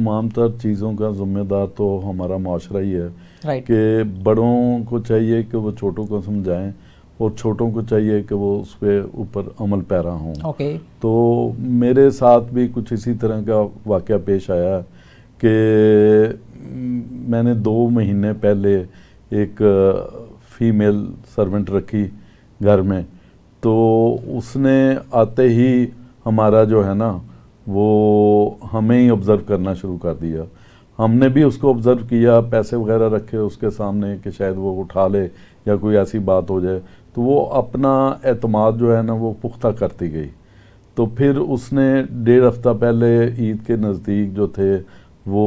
तमाम तर चीज़ों का ज़िम्मेदार तो हमारा माशरा ही है right. कि बड़ों को चाहिए कि वो छोटों को समझाएं और छोटों को चाहिए कि वो उसके ऊपर अमल पैरा हों okay. तो मेरे साथ भी कुछ इसी तरह का वाक़ पेश आया कि मैंने दो महीने पहले एक फीमेल सर्वेंट रखी घर में तो उसने आते ही हमारा जो है ना वो हमें ही ऑब्ज़र्व करना शुरू कर दिया हमने भी उसको ऑब्ज़र्व किया पैसे वगैरह रखे उसके सामने कि शायद वो उठा ले या कोई ऐसी बात हो जाए तो वो अपना अतमाद जो है ना वो पुख्ता करती गई तो फिर उसने डेढ़ हफ़्ता पहले ईद के नज़दीक जो थे वो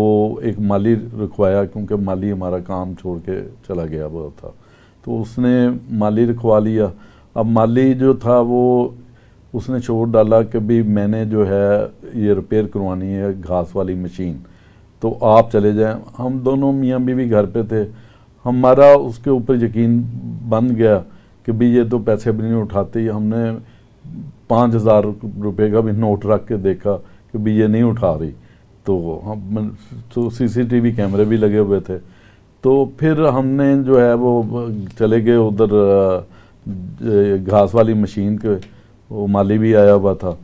एक माली रखवाया क्योंकि माली हमारा काम छोड़ के चला गया हुआ था तो उसने माली रखवा लिया अब माली जो था वो उसने छोड़ डाला कि भी मैंने जो है ये रिपेयर करवानी है घास वाली मशीन तो आप चले जाएं हम दोनों मियाँ बीवी घर पे थे हमारा उसके ऊपर यकीन बन गया कि भाई ये तो पैसे भी नहीं उठाते हमने पाँच हज़ार रुपये का भी नोट रख के देखा कि भाई ये नहीं उठा रही तो हम तो सीसीटीवी कैमरे भी लगे हुए थे तो फिर हमने जो है वो चले गए उधर घास वाली मशीन के वो माली भी आया हुआ था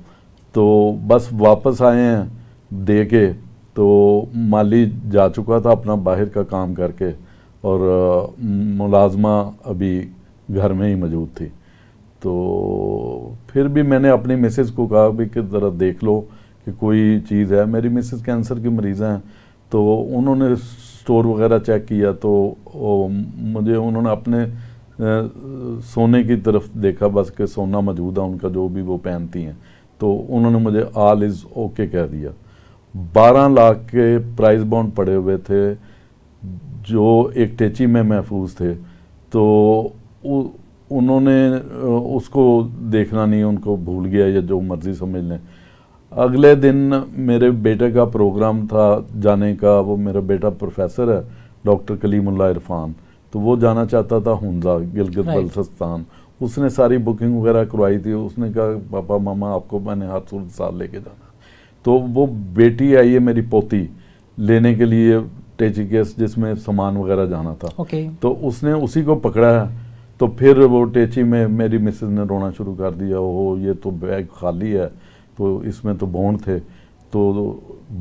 तो बस वापस आए हैं दे के तो माली जा चुका था अपना बाहर का काम करके और मुलाजमा अभी घर में ही मौजूद थी तो फिर भी मैंने अपनी मिसेज़ को कहा भी कि ज़रा देख लो कि कोई चीज़ है मेरी मिसेज़ कैंसर की मरीज़ हैं तो उन्होंने स्टोर वगैरह चेक किया तो मुझे उन्होंने अपने सोने की तरफ देखा बस कि सोना मौजूद है उनका जो भी वो पहनती हैं तो उन्होंने मुझे आल इज़ ओके कह दिया बारह लाख के प्राइस बॉन्ड पड़े हुए थे जो एक टेची में महफूज थे तो उन्होंने उसको देखना नहीं उनको भूल गया या जो मर्ज़ी समझ लें अगले दिन मेरे बेटे का प्रोग्राम था जाने का वो मेरा बेटा प्रोफेसर है डॉक्टर कलीमुल्ला इरफान तो वो जाना चाहता था हुंजा गिलगित बल्सस्तान उसने सारी बुकिंग वगैरह करवाई थी उसने कहा पापा मामा आपको मैंने सूरत साल लेके जाना तो वो बेटी आई है मेरी पोती लेने के लिए टेची केस जिसमें सामान वगैरह जाना था okay. तो उसने उसी को पकड़ा तो फिर वो टेची में मेरी मिसेज ने रोना शुरू कर दिया हो ये तो बैग खाली है तो इसमें तो बोन थे तो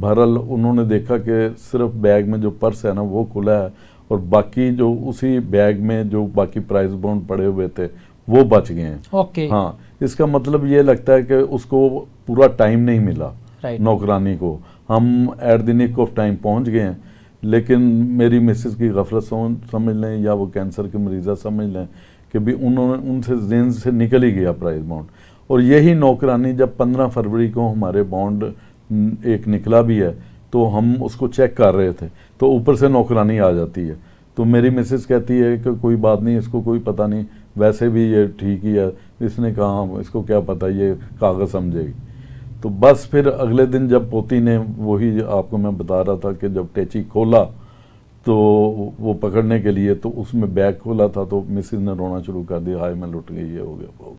भरल उन्होंने देखा कि सिर्फ बैग में जो पर्स है ना वो खुला है और बाकी जो उसी बैग में जो बाकी प्राइस बॉन्ड पड़े हुए थे वो बच गए हैं ओके हाँ इसका मतलब ये लगता है कि उसको पूरा टाइम नहीं मिला right. नौकरानी को हम at the nick of time पहुंच गए हैं लेकिन मेरी मिसेस की गफलत समझ लें या वो कैंसर के मरीज़ा समझ लें कि भी उन्होंने उनसे जेन से निकल ही गया प्राइज बॉन्ड और यही नौकरानी जब पंद्रह फरवरी को हमारे बॉन्ड एक निकला भी है तो हम उसको चेक कर रहे थे तो ऊपर से नौकरानी आ जाती है तो मेरी मिसेस कहती है कि कोई बात नहीं इसको कोई पता नहीं वैसे भी ये ठीक ही है इसने कहा इसको क्या पता ये कागज़ समझेगी तो बस फिर अगले दिन जब पोती ने वही आपको मैं बता रहा था कि जब टैची खोला तो वो पकड़ने के लिए तो उसमें बैग खोला था तो मिसिस ने रोना शुरू कर दिया हाय मैं लुट गई ये हो गया